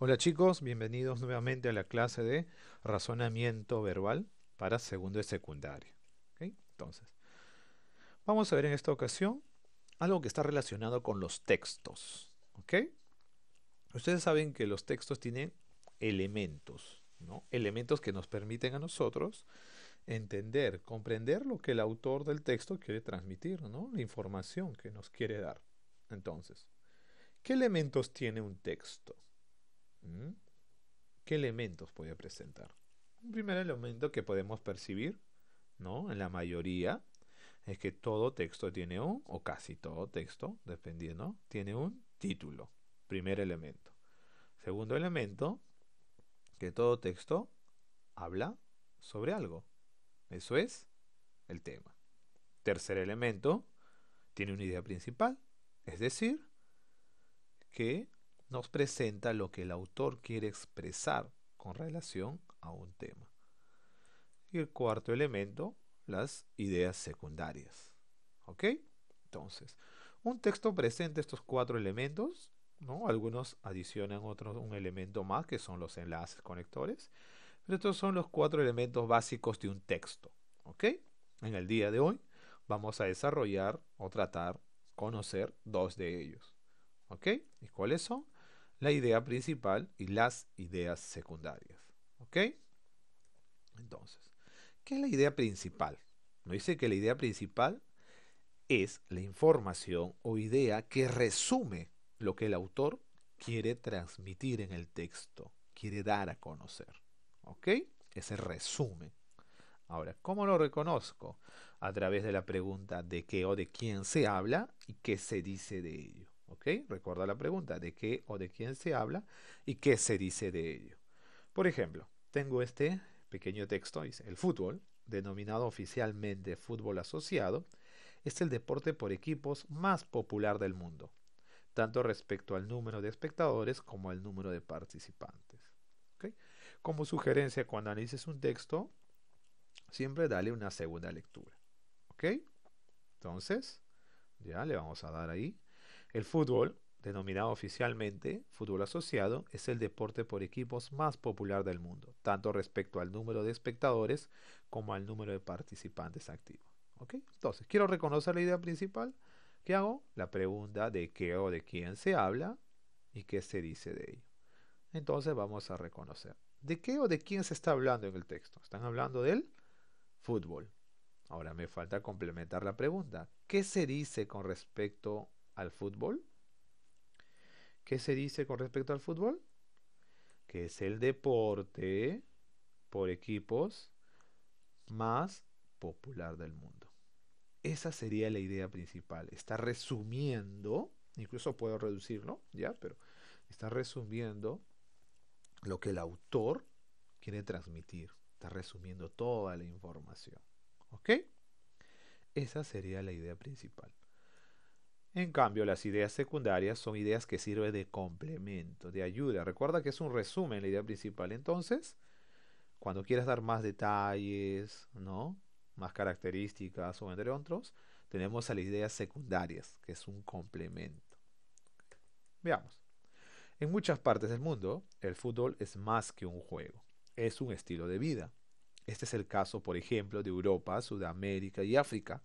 Hola chicos, bienvenidos nuevamente a la clase de razonamiento verbal para segundo y Secundario. Entonces, vamos a ver en esta ocasión algo que está relacionado con los textos. ¿okay? Ustedes saben que los textos tienen elementos, ¿no? elementos que nos permiten a nosotros entender, comprender lo que el autor del texto quiere transmitir, ¿no? la información que nos quiere dar. Entonces, ¿qué elementos tiene un texto? ¿Mm? ¿Qué elementos puede presentar? Un primer elemento que podemos percibir, ¿no? En la mayoría es que todo texto tiene un, o casi todo texto, dependiendo, tiene un título. Primer elemento. Segundo elemento, que todo texto habla sobre algo. Eso es el tema. Tercer elemento, tiene una idea principal. Es decir, que nos presenta lo que el autor quiere expresar con relación a un tema. Y el cuarto elemento, las ideas secundarias. ¿Ok? Entonces, un texto presenta estos cuatro elementos, ¿no? Algunos adicionan otros un elemento más, que son los enlaces conectores, pero estos son los cuatro elementos básicos de un texto. ¿Ok? En el día de hoy vamos a desarrollar o tratar, conocer dos de ellos. ¿Ok? ¿Y cuáles son? la idea principal y las ideas secundarias. ¿Ok? Entonces, ¿qué es la idea principal? Me dice que la idea principal es la información o idea que resume lo que el autor quiere transmitir en el texto, quiere dar a conocer. ¿Ok? Ese resumen. Ahora, ¿cómo lo reconozco? A través de la pregunta de qué o de quién se habla y qué se dice de ello. Recuerda la pregunta, ¿de qué o de quién se habla y qué se dice de ello? Por ejemplo, tengo este pequeño texto, dice, el fútbol, denominado oficialmente fútbol asociado, es el deporte por equipos más popular del mundo, tanto respecto al número de espectadores como al número de participantes. Como sugerencia, cuando analices un texto, siempre dale una segunda lectura. Entonces, ya le vamos a dar ahí el fútbol, denominado oficialmente fútbol asociado, es el deporte por equipos más popular del mundo, tanto respecto al número de espectadores como al número de participantes activos. ¿OK? Entonces, quiero reconocer la idea principal. ¿Qué hago? La pregunta de qué o de quién se habla y qué se dice de ello. Entonces vamos a reconocer. ¿De qué o de quién se está hablando en el texto? Están hablando del fútbol. Ahora me falta complementar la pregunta. ¿Qué se dice con respecto al fútbol. ¿Qué se dice con respecto al fútbol? Que es el deporte por equipos más popular del mundo. Esa sería la idea principal. Está resumiendo, incluso puedo reducirlo, ya, pero está resumiendo lo que el autor quiere transmitir. Está resumiendo toda la información. ¿Ok? Esa sería la idea principal. En cambio, las ideas secundarias son ideas que sirven de complemento, de ayuda. Recuerda que es un resumen la idea principal. Entonces, cuando quieras dar más detalles, ¿no? Más características o entre otros, tenemos a las ideas secundarias, que es un complemento. Veamos. En muchas partes del mundo, el fútbol es más que un juego, es un estilo de vida. Este es el caso, por ejemplo, de Europa, Sudamérica y África,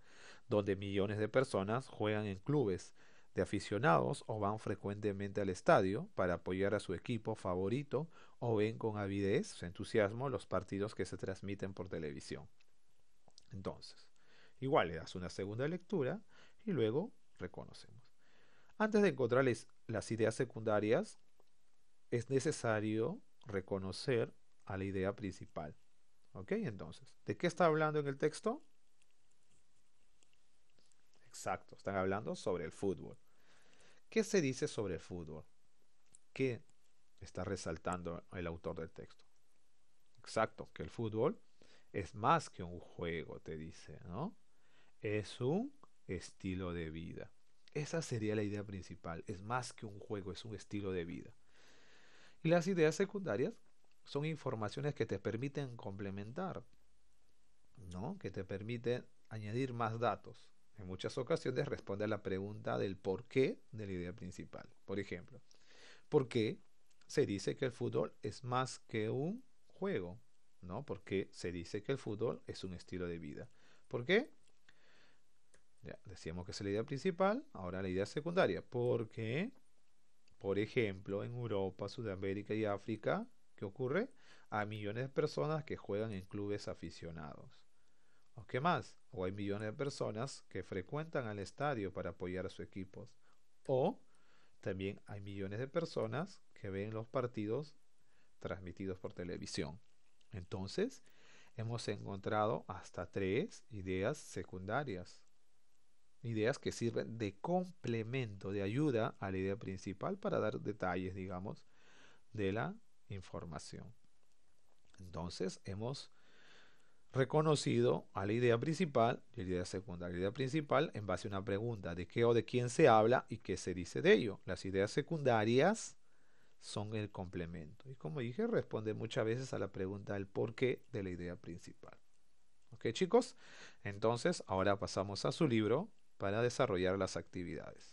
donde millones de personas juegan en clubes de aficionados o van frecuentemente al estadio para apoyar a su equipo favorito o ven con avidez, entusiasmo, los partidos que se transmiten por televisión. Entonces, igual le das una segunda lectura y luego reconocemos. Antes de encontrar las ideas secundarias, es necesario reconocer a la idea principal. ¿Ok? Entonces, ¿de qué está hablando en el texto? exacto, están hablando sobre el fútbol. ¿Qué se dice sobre el fútbol? ¿Qué está resaltando el autor del texto? Exacto, que el fútbol es más que un juego, te dice, ¿no? Es un estilo de vida. Esa sería la idea principal. Es más que un juego, es un estilo de vida. Y las ideas secundarias son informaciones que te permiten complementar, ¿no? Que te permiten añadir más datos en muchas ocasiones responde a la pregunta del porqué de la idea principal. Por ejemplo, ¿por qué se dice que el fútbol es más que un juego? ¿No? ¿Por qué se dice que el fútbol es un estilo de vida? ¿Por qué? Ya, decíamos que es la idea principal, ahora la idea secundaria. por qué, por ejemplo, en Europa, Sudamérica y África, ¿qué ocurre? A millones de personas que juegan en clubes aficionados o ¿Qué más? O hay millones de personas que frecuentan al estadio para apoyar a sus equipos. O también hay millones de personas que ven los partidos transmitidos por televisión. Entonces, hemos encontrado hasta tres ideas secundarias. Ideas que sirven de complemento, de ayuda a la idea principal para dar detalles, digamos, de la información. Entonces, hemos reconocido a la idea principal y la idea secundaria. La idea principal en base a una pregunta de qué o de quién se habla y qué se dice de ello. Las ideas secundarias son el complemento. Y como dije, responde muchas veces a la pregunta del por qué de la idea principal. ¿Ok chicos? Entonces, ahora pasamos a su libro para desarrollar las actividades.